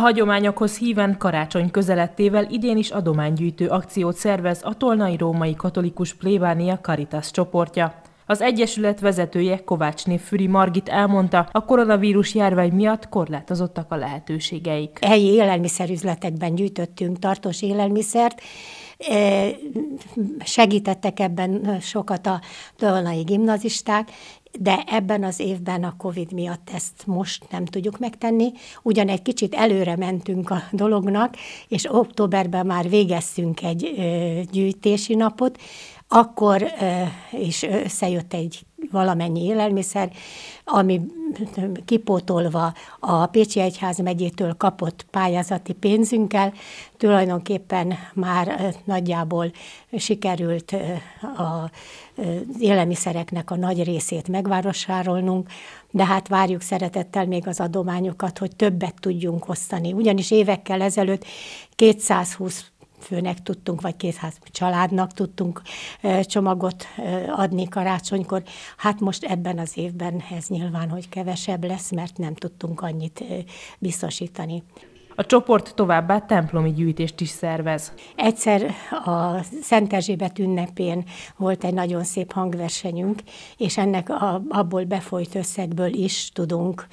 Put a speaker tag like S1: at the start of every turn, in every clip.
S1: A hagyományokhoz híven karácsony közelettével idén is adománygyűjtő akciót szervez a Tolnai Római Katolikus Plébánia Caritas csoportja. Az Egyesület vezetője Kovácsné Füri Margit elmondta, a koronavírus járvány miatt korlátozottak a lehetőségeik. Helyi élelmiszerüzletekben gyűjtöttünk tartós élelmiszert, e,
S2: segítettek ebben sokat a tolnai gimnazisták, de ebben az évben a COVID miatt ezt most nem tudjuk megtenni. Ugyan egy kicsit előre mentünk a dolognak, és októberben már végeztünk egy gyűjtési napot, akkor is összejött egy valamennyi élelmiszer, ami kipótolva a Pécsi Egyház megyétől kapott pályázati pénzünkkel, tulajdonképpen már nagyjából sikerült a élelmiszereknek a nagy részét megvásárolnunk, de hát várjuk szeretettel még az adományokat, hogy többet tudjunk osztani. Ugyanis évekkel ezelőtt 220 főnek tudtunk, vagy ház családnak tudtunk csomagot adni karácsonykor. Hát most ebben az évben ez nyilván, hogy kevesebb lesz, mert nem tudtunk annyit biztosítani.
S1: A csoport továbbá templomi gyűjtést is szervez.
S2: Egyszer a Szent Erzsébet ünnepén volt egy nagyon szép hangversenyünk, és ennek a, abból befolyt összegből is tudunk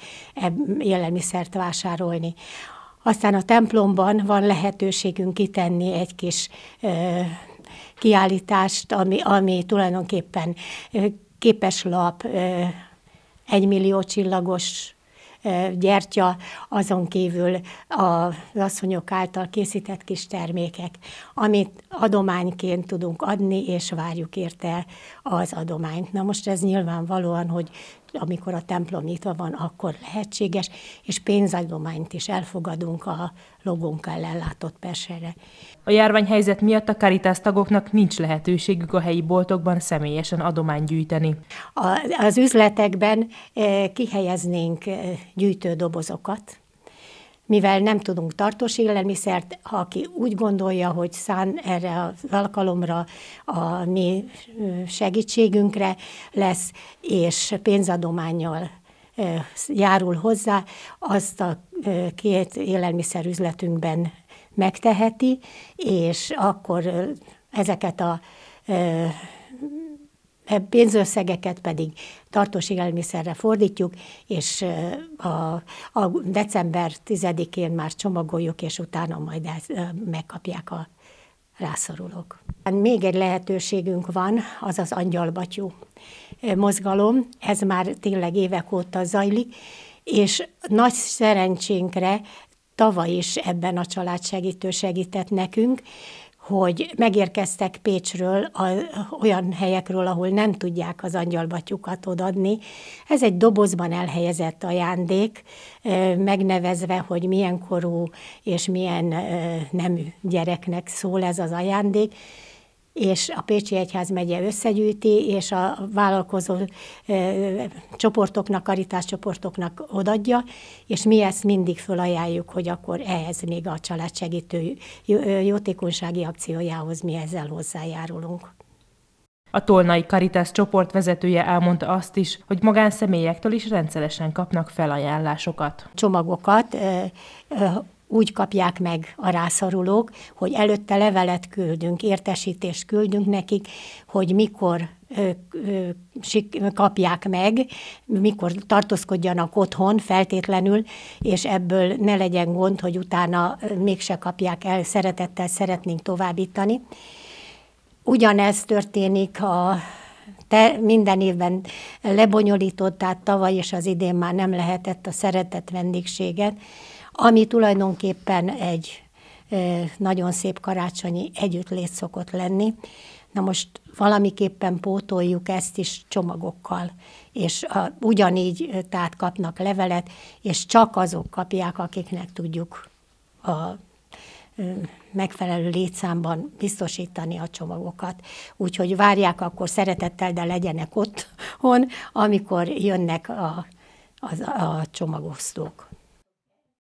S2: élelmiszert vásárolni. Aztán a templomban van lehetőségünk kitenni egy kis kiállítást, ami, ami tulajdonképpen képes lap, egymillió csillagos gyertya, azon kívül az asszonyok által készített kis termékek, amit adományként tudunk adni, és várjuk érte az adományt. Na most ez nyilvánvalóan, hogy amikor a templom nyitva van, akkor lehetséges, és pénzadományt is elfogadunk a logónkkal ellátott persére.
S1: A járványhelyzet miatt a Caritas tagoknak nincs lehetőségük a helyi boltokban személyesen adományt gyűjteni. A, az
S2: üzletekben eh, kihelyeznénk eh, gyűjtődobozokat, mivel nem tudunk tartós élelmiszert, ha aki úgy gondolja, hogy szán erre az alkalomra a mi segítségünkre lesz, és pénzadományjal járul hozzá, azt a két élelmiszerüzletünkben megteheti, és akkor ezeket a E, pénzösszegeket pedig tartós élelmiszerre fordítjuk, és e, a, a december 10-én már csomagoljuk, és utána majd ezt e, megkapják a rászorulók. Még egy lehetőségünk van, az az angyalbatyú mozgalom, ez már tényleg évek óta zajlik, és nagy szerencsénkre tavaly is ebben a család segítő segített nekünk, hogy megérkeztek Pécsről, a, olyan helyekről, ahol nem tudják az angyalbatyukat odadni. Ez egy dobozban elhelyezett ajándék, megnevezve, hogy milyen korú és milyen nemű gyereknek szól ez az ajándék, és a Pécsi Egyház megye összegyűjti, és a vállalkozó karitás csoportoknak, odadja, és mi ezt mindig felajánljuk, hogy akkor ehhez még a családsegítő jótékonysági akciójához mi ezzel hozzájárulunk.
S1: A Tolnai Karitász csoport vezetője elmondta azt is, hogy magánszemélyektől is rendszeresen kapnak felajánlásokat. Csomagokat,
S2: úgy kapják meg a rászorulók, hogy előtte levelet küldünk, értesítést küldünk nekik, hogy mikor kapják meg, mikor tartózkodjanak otthon feltétlenül, és ebből ne legyen gond, hogy utána mégse kapják el, szeretettel szeretnénk továbbítani. Ugyanez történik a te, minden évben lebonyolított, tehát tavaly és az idén már nem lehetett a szeretett vendégséget, ami tulajdonképpen egy nagyon szép karácsonyi együttlét szokott lenni. Na most valamiképpen pótoljuk ezt is csomagokkal, és a, ugyanígy tehát kapnak levelet, és csak azok kapják, akiknek tudjuk a megfelelő létszámban biztosítani a csomagokat. Úgyhogy várják akkor szeretettel, de legyenek otthon, amikor jönnek a, a, a csomagosztók.